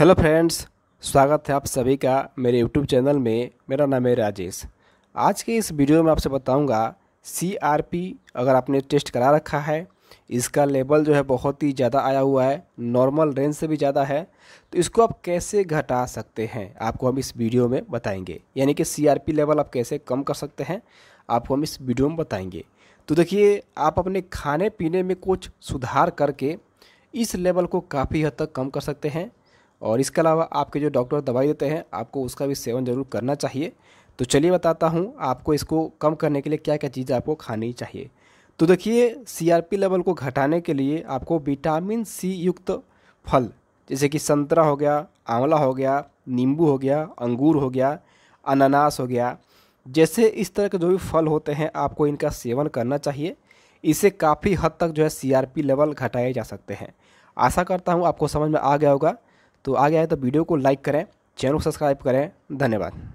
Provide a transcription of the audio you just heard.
hello friends स्वागत है आप सभी का मेरे यूट्यूब चैनल में मेरा नाम है राजेश आज के इस वीडियो में आपसे बताऊंगा सीआरपी अगर आपने टेस्ट करा रखा है इसका लेवल जो है बहुत ही ज़्यादा आया हुआ है नॉर्मल रेंज से भी ज़्यादा है तो इसको आप कैसे घटा सकते हैं आपको हम इस वीडियो में बताएंगे यानी कि सी लेवल आप कैसे कम कर सकते हैं आपको हम इस वीडियो में बताएंगे तो देखिए आप अपने खाने पीने में कुछ सुधार करके इस लेवल को काफ़ी हद तक कम कर सकते हैं और इसके अलावा आपके जो डॉक्टर दवाई देते हैं आपको उसका भी सेवन ज़रूर करना चाहिए तो चलिए बताता हूँ आपको इसको कम करने के लिए क्या क्या चीज़ें आपको खानी चाहिए तो देखिए सी लेवल को घटाने के लिए आपको विटामिन सी युक्त फल जैसे कि संतरा हो गया आंवला हो गया नींबू हो गया अंगूर हो गया अनानास हो गया जैसे इस तरह के जो भी फल होते हैं आपको इनका सेवन करना चाहिए इससे काफ़ी हद तक जो है सी लेवल घटाए जा सकते हैं आशा करता हूँ आपको समझ में आ गया होगा तो आगे आए तो वीडियो को लाइक करें चैनल को सब्सक्राइब करें धन्यवाद